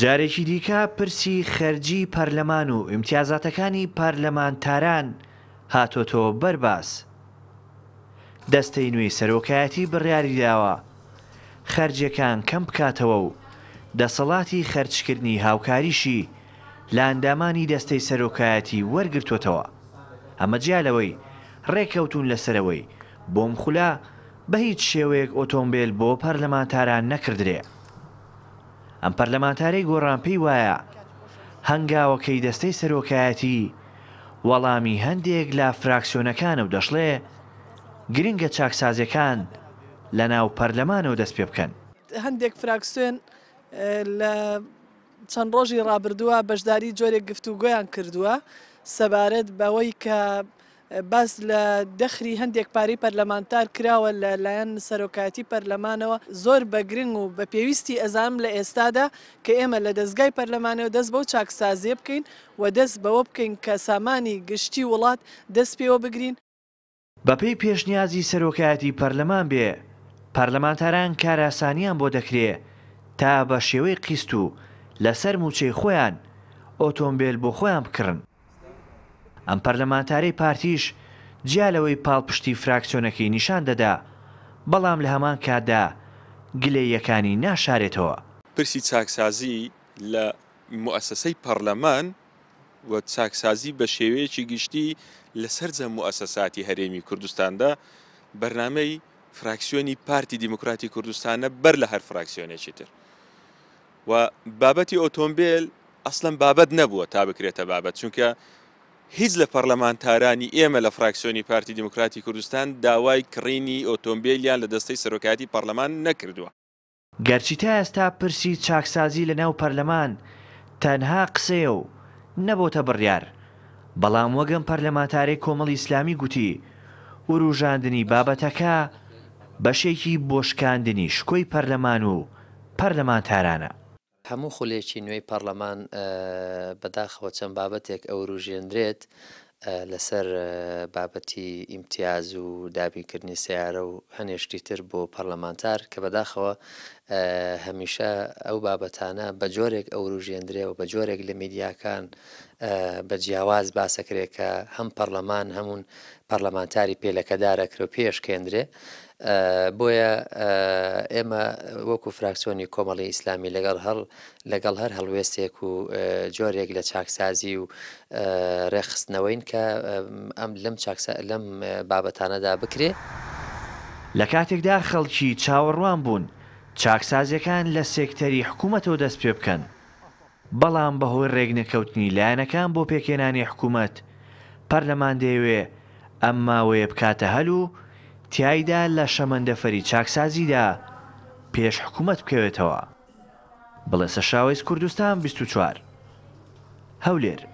جارێکی دیکە پرسی خەرجی پەرلەمان و ئیمتیازاتەکانی پارلەمانتاران هاتۆتەوە بەرباس. دەستەی نوێی سەرۆکایەتی بڕیاری داوە، خەرجەکان کەم بکاتەوە و دەسەڵاتی خەرچکردنی هاوکاریشی لاندامانی دەستەی سەرۆکایەتی وەرگرتوتەوە. ئەمە جیالەوەی ڕێککەوتون لەسەرەوەی بۆم خولا بە هیچ شێوەیەک ئۆتۆمبیل بۆ پەرلەمانتاران نەکردرێت. ئەم پەرلەمانتاری گۆڕانپی وایە هەنگاوەکەی دەستەی سەرۆکایەتی وەڵامی هەندێک لا فراکسیۆنەکانە و دەشڵێ گرنگە چاکسازیەکان لە ناو پەرلەمانەوە دەست پێ بکەن هەندێک فراکسوێن لە چەند ڕۆژی ڕابردووە بەشداری جۆرێک گفتوگوۆیان کردووە سەبارەت بەوەی کە باس لە دەخری هەندێک پارەی پەرلەمانتار کراوە لە لایەن سەرۆکاتی پەرلەمانەوە زۆر بەگرنگ و بە پێویستی ئەزانم لە ئێستادا کە ئێمە لە دەستگای پەرلەمانەوە دەست بەو چاکسازیێ بکەین و دەست بەوە بکەین کە سامانی گشتی وڵات دەست پێوە بگرین بەپی پێشنیازی سەرۆکایەتی پەرلەمان بێ پەرلەمانتاران کاراسانیان بۆ دەکرێ تا بە شێوەی قیست و لەسەر موچەی خۆیان ئۆتۆمبیل بۆ خۆیان بکردن ئەم پەرلەمانتارەی پارتیش جیالەوەی پاڵپشتی فراکسیۆنەکەی نیشان دەدا بەڵام لە هەمان کاتدا گلەیەکانی ناشارێتەوە پرسی چاکسازی لە مؤسسەی پەرلەمان و چاکسازی بە شێوەیەکی گشتی لە سەرجە مؤسساتی هەرێمی کوردستاندا بەرنمەی فراکسیۆنی پارتی دیموکراتی کوردستانە بەر لە هەر فراکسیۆنێکی تر و بابەتی ئۆتۆمبیل ئەسلم بابەت نەبووە تا بکرێتە بابەت چونکە هیچ لە پەرلەمانتارانی ئێمە لە فراکسیۆنی پارتی دیموکراتی کوردستان داوای کڕینی ئۆتۆمبیلیان لە دەستەی سەرۆکاتی پەرلەمان نەکردووە گەرچیتە ئێستا پرسی چاکسازی لە ناو پەرلەمان تەنها قسەیە و نەبۆتە بڕیار بەڵام وەگەم پەرلەمانتارەی کۆمەڵ ئیسلامی گوتی وروژاندنی بابەتەکە بەشێکی بۆشکاندنی شکۆی پەرلەمان و پەرلەمانتارانە هەموو خولێکی نوێی پەرلەمان بەداخەوە چەند بابەتێک ئەو ڕژێندرێت لەسەر بابەتی ئیمتیاز و دابینکردنی سیارە و هەنێشتی تر بۆ پەرلەمانتار کە بەداخەوە هەمیشە ئەو بابەتانە بە جۆرێک ئەو ڕژێندرێ و بە جۆرێک لە میدیاکان بە جیاواز باسەکرێت کە هەم پەرلەمان هەمون پەرلەمانتاری پێلەکەدارە کرۆ پێشکێندرێ بۆیە ئێمە وەکو فراکسیۆنی کۆمەڵی ئیسلامی لەگەڵ هەڵ لەگەڵ هەر هەڵوێستێک و جۆرێک لە چاکسازی و ڕێخستنەوەین کە ئەم لەم لەم بابەتانەدا بکرێ لە کاتێکدا خەڵکی چاوەڕوان بوون چاکسازیەکان لە سێکتەری حکوومەتەوە دەست پێ بکەن بەڵام بەهۆی ڕێگنەکەوتنی لایەنەکان بۆ پێکێنانی حکوومەت پەرلەمان دەیەوێ ئەم ماوەیە بکاتە هەلو تایدا لە شەمەندەفەری چاکسازیدا پێش حکوومەت بکەوێتەوە بڵێ سەشاوەیس کوردستان 24 هەولێر